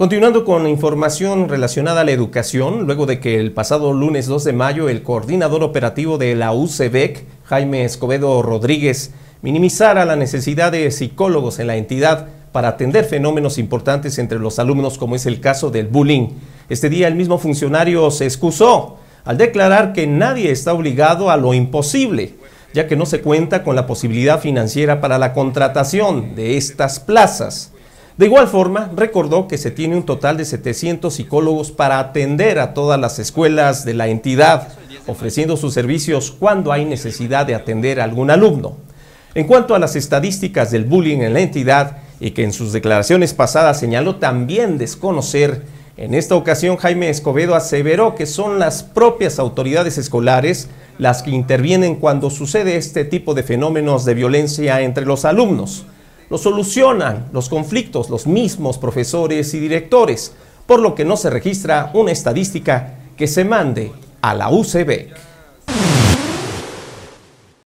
Continuando con información relacionada a la educación, luego de que el pasado lunes 2 de mayo el coordinador operativo de la UCBEC, Jaime Escobedo Rodríguez, minimizara la necesidad de psicólogos en la entidad para atender fenómenos importantes entre los alumnos, como es el caso del bullying. Este día el mismo funcionario se excusó al declarar que nadie está obligado a lo imposible, ya que no se cuenta con la posibilidad financiera para la contratación de estas plazas. De igual forma, recordó que se tiene un total de 700 psicólogos para atender a todas las escuelas de la entidad, ofreciendo sus servicios cuando hay necesidad de atender a algún alumno. En cuanto a las estadísticas del bullying en la entidad, y que en sus declaraciones pasadas señaló también desconocer, en esta ocasión Jaime Escobedo aseveró que son las propias autoridades escolares las que intervienen cuando sucede este tipo de fenómenos de violencia entre los alumnos lo solucionan los conflictos los mismos profesores y directores, por lo que no se registra una estadística que se mande a la UCB.